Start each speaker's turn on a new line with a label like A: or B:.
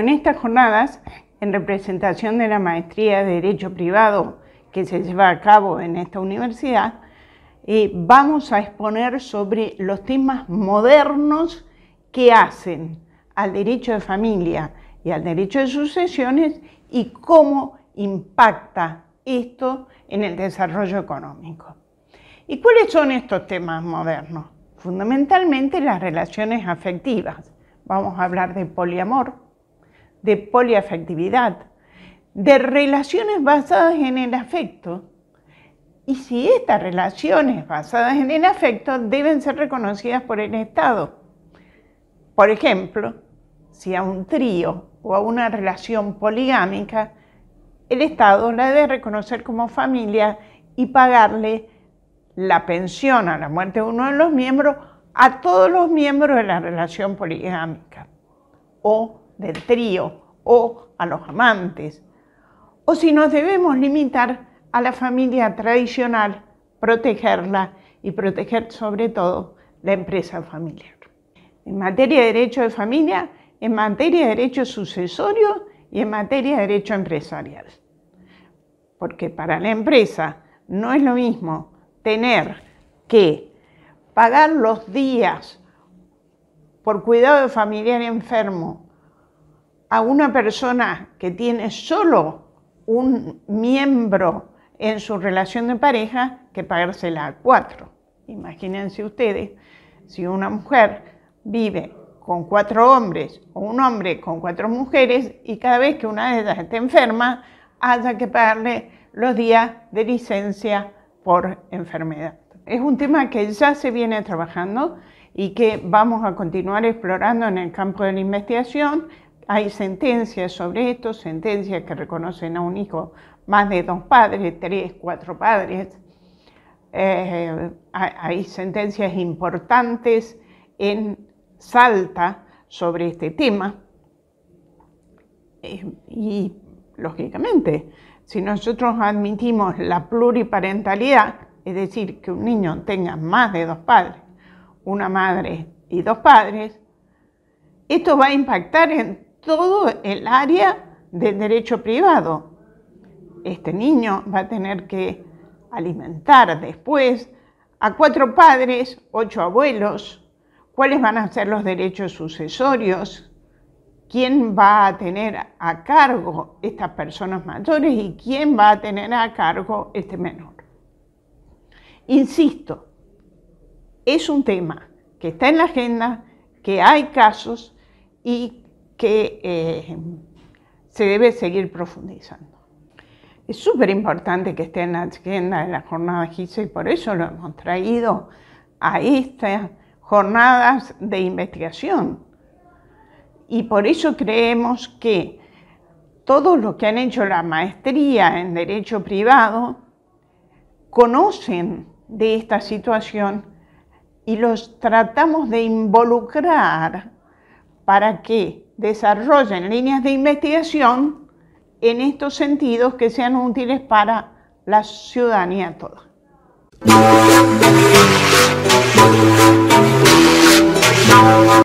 A: en estas jornadas, en representación de la maestría de Derecho Privado que se lleva a cabo en esta universidad, eh, vamos a exponer sobre los temas modernos que hacen al derecho de familia y al derecho de sucesiones y cómo impacta esto en el desarrollo económico. ¿Y cuáles son estos temas modernos? Fundamentalmente las relaciones afectivas. Vamos a hablar de poliamor, de poliafectividad, de relaciones basadas en el afecto. Y si estas relaciones basadas en el afecto deben ser reconocidas por el Estado. Por ejemplo, si a un trío o a una relación poligámica, el Estado la debe reconocer como familia y pagarle la pensión a la muerte de uno de los miembros a todos los miembros de la relación poligámica o del trío o a los amantes, o si nos debemos limitar a la familia tradicional, protegerla y proteger sobre todo la empresa familiar. En materia de derecho de familia, en materia de derecho sucesorio y en materia de derecho empresarial. Porque para la empresa no es lo mismo tener que pagar los días por cuidado de familiar enfermo a una persona que tiene solo un miembro en su relación de pareja que pagársela a cuatro. Imagínense ustedes, si una mujer vive con cuatro hombres o un hombre con cuatro mujeres y cada vez que una de ellas esté enferma, haya que pagarle los días de licencia por enfermedad. Es un tema que ya se viene trabajando y que vamos a continuar explorando en el campo de la investigación hay sentencias sobre esto, sentencias que reconocen a un hijo más de dos padres, tres, cuatro padres. Eh, hay sentencias importantes en Salta sobre este tema. Eh, y lógicamente, si nosotros admitimos la pluriparentalidad, es decir, que un niño tenga más de dos padres, una madre y dos padres, esto va a impactar en todo el área del derecho privado. Este niño va a tener que alimentar después a cuatro padres, ocho abuelos, cuáles van a ser los derechos sucesorios, quién va a tener a cargo estas personas mayores y quién va a tener a cargo este menor. Insisto, es un tema que está en la agenda, que hay casos y que eh, se debe seguir profundizando. Es súper importante que esté en la agenda de la jornada GISA y por eso lo hemos traído a estas jornadas de investigación. Y por eso creemos que todos los que han hecho la maestría en Derecho Privado conocen de esta situación y los tratamos de involucrar para que desarrollen líneas de investigación en estos sentidos que sean útiles para la ciudadanía toda.